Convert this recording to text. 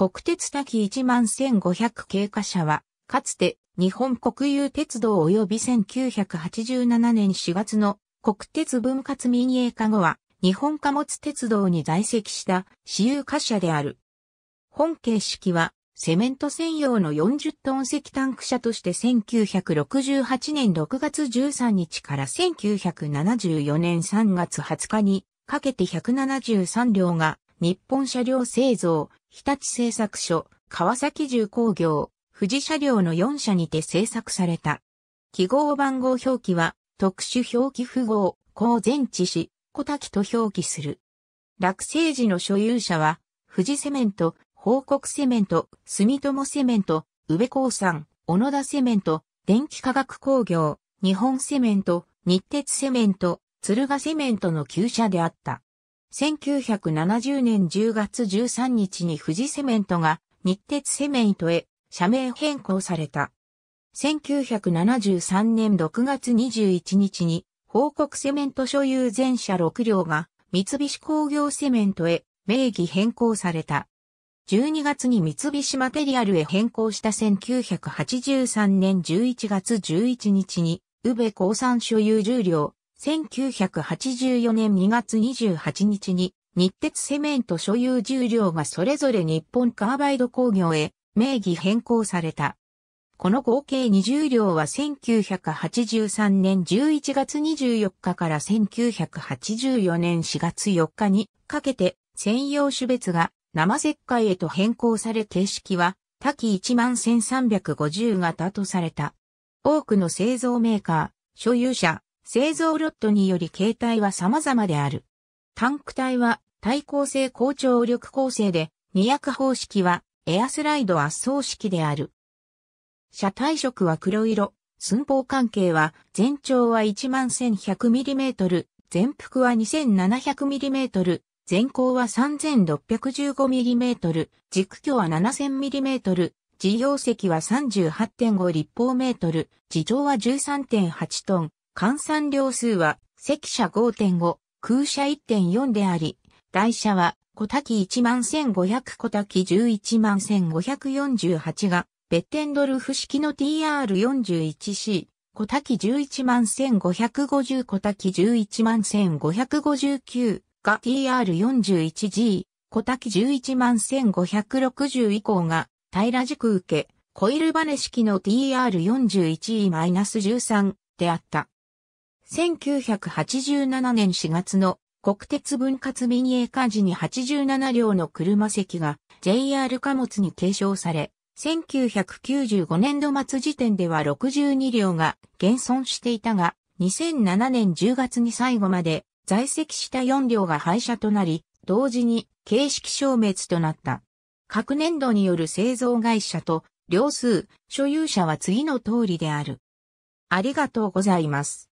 国鉄滝1万1500経過車は、かつて日本国有鉄道及び1987年4月の国鉄分割民営化後は、日本貨物鉄道に在籍した私有貨車である。本形式は、セメント専用の40トン石タンク車として1968年6月13日から1974年3月20日にかけて173両が日本車両製造日立製作所、川崎重工業、富士車両の4社にて製作された。記号番号表記は、特殊表記符号、高前置し、小滝と表記する。落成時の所有者は、富士セメント、報告セメント、住友セメント、宇部興産、小野田セメント、電気化学工業、日本セメント、日鉄セメント、鶴ヶセメントの旧社であった。1970年10月13日に富士セメントが日鉄セメントへ社名変更された。1973年6月21日に報告セメント所有全社6両が三菱工業セメントへ名義変更された。12月に三菱マテリアルへ変更した1983年11月11日に宇部鉱産所有10両、1984年2月28日に日鉄セメント所有重量がそれぞれ日本カーバイド工業へ名義変更された。この合計20両は1983年11月24日から1984年4月4日にかけて専用種別が生石灰へと変更され形式は多岐11350型とされた。多くの製造メーカー、所有者、製造ロットにより形態は様々である。タンク体は対抗性高張力構成で、二役方式はエアスライド圧送式である。車体色は黒色、寸法関係は全長は 11,100mm、全幅は 2,700mm、全高は 3,615mm、軸距は 7,000mm、事業席は38.5立方メートル、地上は13.8トン、換算量数は、赤車5.5、空車1.4であり、台車は、小滝11500小滝11548が、ベッテンドルフ式の TR41C、小滝11550小滝11559が TR41G、小滝11560以降が、平ら軸受け、コイルバネ式の TR41E-13 であった。1987年4月の国鉄分割民営化時に87両の車席が JR 貨物に継承され、1995年度末時点では62両が減損していたが、2007年10月に最後まで在籍した4両が廃車となり、同時に形式消滅となった。各年度による製造会社と両数、所有者は次の通りである。ありがとうございます。